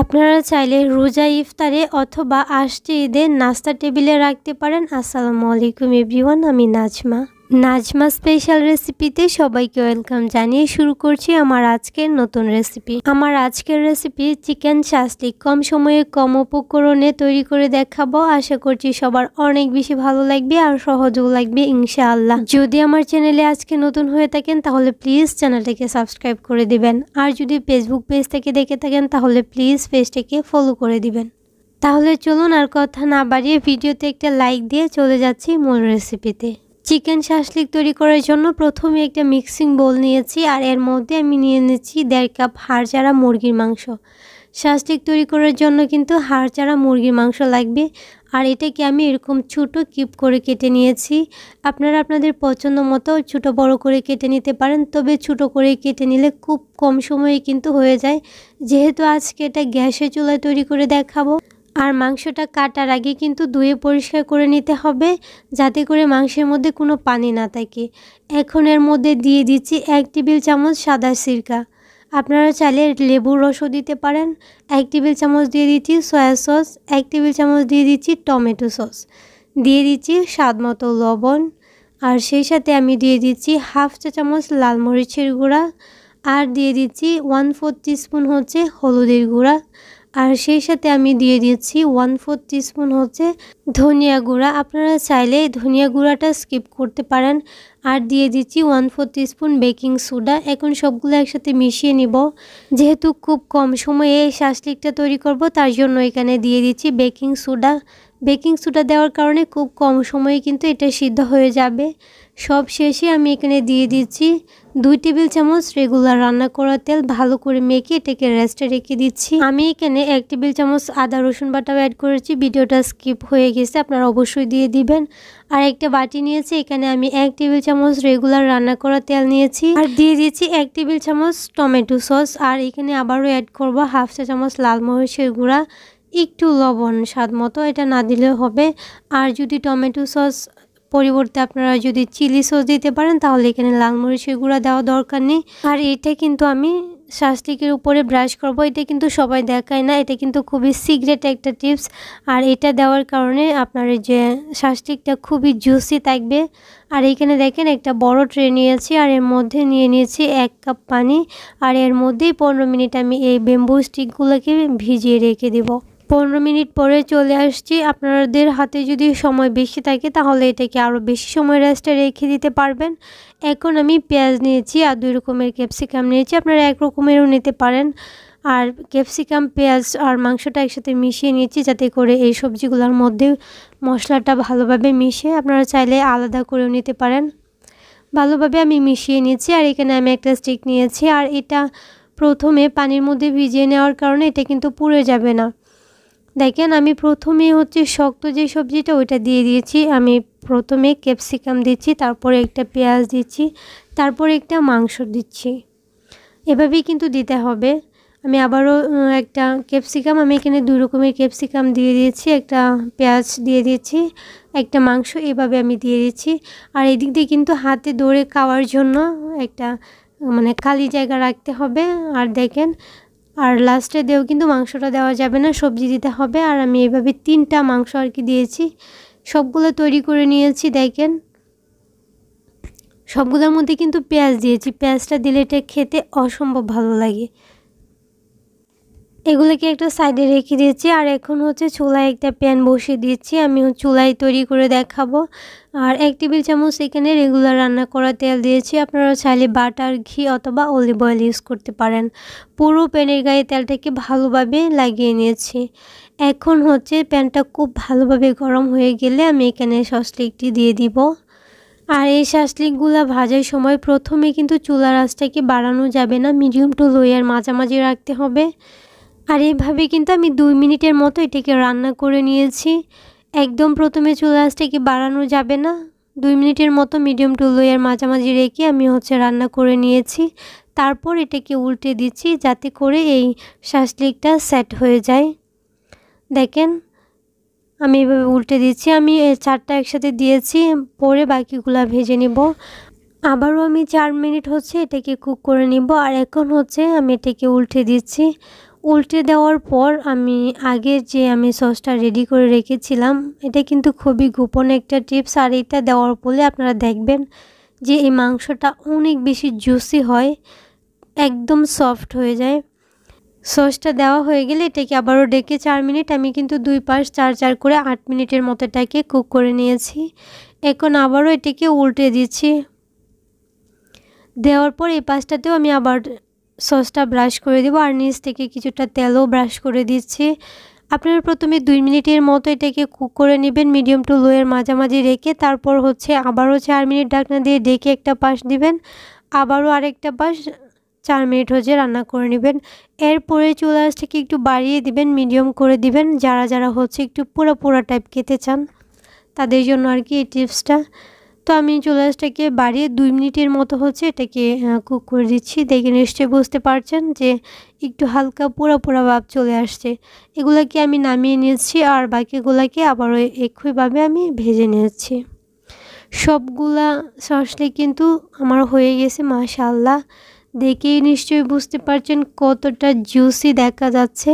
আপনারা চাইলে রোজা ইফতারে অথবা আষ্টি ঈদের নাস্তা টেবিলে রাখতে পারেন আসসালামু আলাইকুম এভরিওয়ান আমি নাজমা নাজমা স্পেশাল রেসিপিতে সবাইকে ওয়েলকাম জানিয়ে শুরু করছি আমার আজকের নতুন রেসিপি আমার আজকের রেসিপি চিকেন শাস্তি কম সময়ে কম উপকরণে তৈরি করে দেখাবো আশা করছি সবার অনেক বেশি ভালো লাগবে আর সহজও লাগবে ইনশাআল্লাহ যদি আমার চ্যানেলে আজকে নতুন হয়ে থাকেন তাহলে প্লিজ চ্যানেলটাকে সাবস্ক্রাইব করে দিবেন আর যদি ফেসবুক পেজ থেকে দেখে থাকেন তাহলে প্লিজ পেজটিকে ফলো করে দিবেন তাহলে চলুন আর কথা না বাড়িয়ে ভিডিওতে একটা লাইক দিয়ে চলে যাচ্ছি মূল রেসিপিতে চিকেন শাসলিক তৈরি করার জন্য প্রথমে একটা মিক্সিং বোল নিয়েছি আর এর মধ্যে আমি নিয়ে নিচ্ছি দেড় কাপ হাড় চারা মুরগির মাংস শাসলিক তৈরি করার জন্য কিন্তু হাড় চারা মুরগির মাংস লাগবে আর এটাকে আমি এরকম ছোটো কিপ করে কেটে নিয়েছি আপনারা আপনাদের পছন্দ মতো ছোটো বড় করে কেটে নিতে পারেন তবে ছোটো করে কেটে নিলে খুব কম সময়ে কিন্তু হয়ে যায় যেহেতু আজকে এটা গ্যাসে চুলায় তৈরি করে দেখাবো আর মাংসটা কাটার আগে কিন্তু ধুয়ে পরিষ্কার করে নিতে হবে যাতে করে মাংসের মধ্যে কোনো পানি না থাকে এখন এর মধ্যে দিয়ে দিচ্ছি এক টেবিল চামচ সাদা সিরকা আপনারা চাইলে লেবুর রসও দিতে পারেন এক টেবিল চামচ দিয়ে দিচ্ছি সয়া সস এক টেবিল চামচ দিয়ে দিচ্ছি টমেটো সস দিয়ে দিচ্ছি স্বাদ মতো লবণ আর সেই সাথে আমি দিয়ে দিচ্ছি হাফ চা চামচ লাল মরিচের গুঁড়া আর দিয়ে দিচ্ছি ওয়ান ফোর টিস্পুন হচ্ছে হলুদের গুঁড়া আর সেই সাথে আমি দিয়ে দিয়েছি ওয়ান ফোর টিস্পুন হচ্ছে ধনিয়া গুঁড়া আপনারা চাইলে ধনিয়া গুঁড়াটা স্কিপ করতে পারেন আর দিয়ে দিচ্ছি one four spoon baking soda এখন সবগুলো একসাথে মিশিয়ে নিব যেহেতু খুব কম সময়ে এই শাসলিকটা তৈরি করব তার জন্য এখানে দিয়ে দিচ্ছি বেকিং সোডা বেকিং সোডা দেওয়ার কারণে খুব কম সময়ে কিন্তু এটা সিদ্ধ হয়ে যাবে সব শেষে আমি এখানে দিয়ে দিচ্ছি দুই টেবিল চামচ রেগুলার রান্না করা তেল ভালো করে মেখে এটাকে রেস্টে রেখে দিচ্ছি আমি এখানে এক টেবিল চামচ আদা রসুন বাটাও অ্যাড করেছি ভিডিওটা স্কিপ হয়ে গেছে আপনারা অবশ্যই দিয়ে দিবেন আর একটা বাটি নিয়েছি এখানে আমি এক টেবিল চামচ চামচ রেগুলার রান্না করা তেল নিয়েছি আর দিয়ে দিয়েছি এক টেবিল চামচ টমেটো সস আর এখানে আবারও অ্যাড করব হাফ চা চামচ লাল মরিচের গুঁড়া একটু লবণ স্বাদ মতো এটা না দিলেও হবে আর যদি টমেটো সস পরিবর্তে আপনারা যদি চিলি সস দিতে পারেন তাহলে এখানে লাল মরিচের গুঁড়া দেওয়া দরকার নেই আর এটা কিন্তু আমি শ্বাসটিকের উপরে ব্রাশ করব এটা কিন্তু সবাই দেখায় না এটা কিন্তু খুবই সিগ্রেট একটা টিপস আর এটা দেওয়ার কারণে আপনার যে শ্বাসটিকটা খুবই জুসি থাকবে আর এইখানে দেখেন একটা বড় ট্রে নিয়েছি আর এর মধ্যে নিয়ে নিয়েছি এক কাপ পানি আর এর মধ্যেই পনেরো মিনিট আমি এই ব্যাম্বু স্টিকগুলোকে ভিজিয়ে রেখে দেবো পনেরো মিনিট পরে চলে আসছি আপনাদের হাতে যদি সময় বেশি থাকে তাহলে এটাকে আরও বেশি সময় রেস্টে রেখে দিতে পারবেন এখন আমি পেঁয়াজ নিয়েছি আর দুই রকমের ক্যাপসিকাম নিয়েছি আপনারা এক রকমেরও নিতে পারেন আর ক্যাপসিকাম পেঁয়াজ আর মাংসটা একসাথে মিশিয়ে নিয়েছি যাতে করে এই সবজিগুলোর মধ্যে মশলাটা ভালোভাবে মিশে আপনারা চাইলে আলাদা করেও নিতে পারেন ভালোভাবে আমি মিশিয়ে নিয়েছি আর এখানে আমি একটা স্টিক নিয়েছি আর এটা প্রথমে পানির মধ্যে ভিজিয়ে নেওয়ার কারণে এটা কিন্তু পুড়ে যাবে না দেখেন আমি প্রথমে হচ্ছে শক্ত যে সবজিটা ওইটা দিয়ে দিয়েছি আমি প্রথমে ক্যাপসিকাম দিচ্ছি তারপরে একটা পেঁয়াজ দিচ্ছি তারপরে একটা মাংস দিচ্ছি এভাবেই কিন্তু দিতে হবে আমি আবারও একটা ক্যাপসিকাম আমি এখানে দুই রকমের ক্যাপসিকাম দিয়ে দিয়েছি একটা পেঁয়াজ দিয়ে দিয়েছি একটা মাংস এভাবে আমি দিয়ে দিচ্ছি আর এদিক দিয়ে কিন্তু হাতে দৌড়ে খাওয়ার জন্য একটা মানে খালি জায়গা রাখতে হবে আর দেখেন আর লাস্টে দেও কিন্তু মাংসটা দেওয়া যাবে না সবজি দিতে হবে আর আমি এভাবে তিনটা মাংস আর কি দিয়েছি সবগুলো তৈরি করে নিয়েছি দেখেন সবগুলোর মধ্যে কিন্তু পেঁয়াজ দিয়েছি পেঁয়াজটা দিলে এটা খেতে অসম্ভব ভালো লাগে এগুলোকে একটা সাইডে রেখে দিয়েছি আর এখন হচ্ছে চুলায় একটা প্যান বসিয়ে দিয়েছি আমি চুলায় তৈরি করে দেখাবো আর এক টেবিল চামচ এখানে রেগুলার রান্না করা তেল দিয়েছি আপনারা চাইলে বাটার ঘি অথবা অলিভ অয়েল ইউজ করতে পারেন পুরো প্যানের গায়ে তেলটাকে ভালোভাবে লাগিয়ে নিয়েছি এখন হচ্ছে প্যানটা খুব ভালোভাবে গরম হয়ে গেলে আমি এখানে সসলিকটি দিয়ে দিব আর এই শাসলিকগুলো ভাজার সময় প্রথমে কিন্তু চুলার আঁচটাকে বাড়ানো যাবে না মিডিয়াম টু লোয়ার মাঝামাঝি রাখতে হবে আর এভাবে কিন্তু আমি দুই মিনিটের মতো এটাকে রান্না করে নিয়েছি একদম প্রথমে চুলা আঁচটাকে বাড়ানো যাবে না দুই মিনিটের মতো মিডিয়াম টু লোয়ার মাঝামাঝি রেখে আমি হচ্ছে রান্না করে নিয়েছি তারপর এটাকে উল্টে দিচ্ছি যাতে করে এই শাসলিকটা সেট হয়ে যায় দেখেন আমি এভাবে উল্টে দিচ্ছি আমি চারটা একসাথে দিয়েছি পরে বাকিগুলো ভেজে নেব আবারও আমি চার মিনিট হচ্ছে এটাকে কুক করে নিব আর এখন হচ্ছে আমি এটাকে উল্টে দিচ্ছি উল্টে দেওয়ার পর আমি আগের যে আমি সসটা রেডি করে রেখেছিলাম এটা কিন্তু খুবই গোপন একটা টিপস আর এটা দেওয়ার ফলে আপনারা দেখবেন যে এই মাংসটা অনেক বেশি জুসি হয় একদম সফট হয়ে যায় সসটা দেওয়া হয়ে গেলে এটাকে আবারও ডেকে চার মিনিট আমি কিন্তু দুই পাশ চার চার করে আট মিনিটের মতো এটাকে কুক করে নিয়েছি এখন আবারও এটাকে উল্টে দিচ্ছি দেওয়ার পর এই পাশটাতেও আমি আবার সসটা ব্রাশ করে দেবো আর নিচ থেকে কিছুটা তেলও ব্রাশ করে দিচ্ছি আপনারা প্রথমে দুই মিনিটের মতো এটাকে কুক করে নেবেন মিডিয়াম টু লোয়ের মাঝামাঝি রেখে তারপর হচ্ছে আবারও চার মিনিট ডাকনা দিয়ে ডেকে একটা পাশ দিবেন আবারও আরেকটা পাশ চার মিনিট হচ্ছে রান্না করে নেবেন এরপরে চুল আঁচটাকে একটু বাড়িয়ে দিবেন মিডিয়াম করে দিবেন যারা যারা হচ্ছে একটু পুরা পোড়া টাইপ খেতে চান তাদের জন্য আর কি এই টিপসটা তো আমি চলে আসটাকে বাড়িয়ে দুই মিনিটের মতো হচ্ছে এটাকে কুক করে দিচ্ছি দেখে নিশ্চয়ই বুঝতে পারছেন যে একটু হালকা পোড়া পোড়া ভাব চলে আসছে এগুলাকে আমি নামিয়ে নিয়েছি আর বাকিগুলাকে আবারও একইভাবে আমি ভেজে নিয়েছি সবগুলা সসলে কিন্তু আমার হয়ে গেছে মাশাল্লাহ দেখেই নিশ্চয়ই বুঝতে পারছেন কতটা জুসি দেখা যাচ্ছে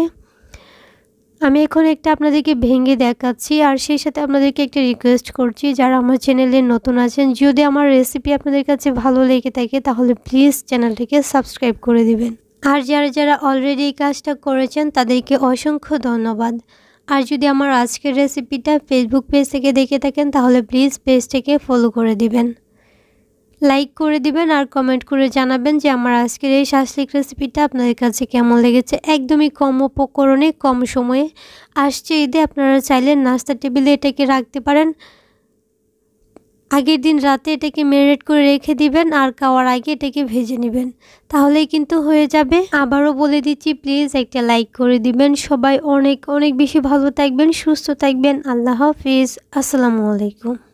আমি এখন একটা আপনাদেরকে ভেঙে দেখাচ্ছি আর সেই সাথে আপনাদেরকে একটা রিকোয়েস্ট করছি যারা আমার চ্যানেলে নতুন আছেন যদি আমার রেসিপি আপনাদের কাছে ভালো লেগে থাকে তাহলে প্লিজ চ্যানেলটিকে সাবস্ক্রাইব করে দিবেন আর যারা যারা অলরেডি এই কাজটা করেছেন তাদেরকে অসংখ্য ধন্যবাদ আর যদি আমার আজকের রেসিপিটা ফেসবুক পেজ থেকে দেখে থাকেন তাহলে প্লিজ পেজটিকে ফলো করে দিবেন লাইক করে দিবেন আর কমেন্ট করে জানাবেন যে আমার আজকের এই শাসলিক রেসিপিটা আপনাদের কাছে কেমন লেগেছে একদমই কম উপকরণে কম সময়ে আসছে ঈদে আপনারা চাইলে নাস্তা টেবিলে এটাকে রাখতে পারেন আগের দিন রাতে এটাকে ম্যারিনেট করে রেখে দিবেন আর খাওয়ার আগে এটাকে ভেজে নেবেন তাহলেই কিন্তু হয়ে যাবে আবারও বলে দিচ্ছি প্লিজ একটা লাইক করে দিবেন সবাই অনেক অনেক বেশি ভালো থাকবেন সুস্থ থাকবেন আল্লাহ হাফিজ আসসালামু আলাইকুম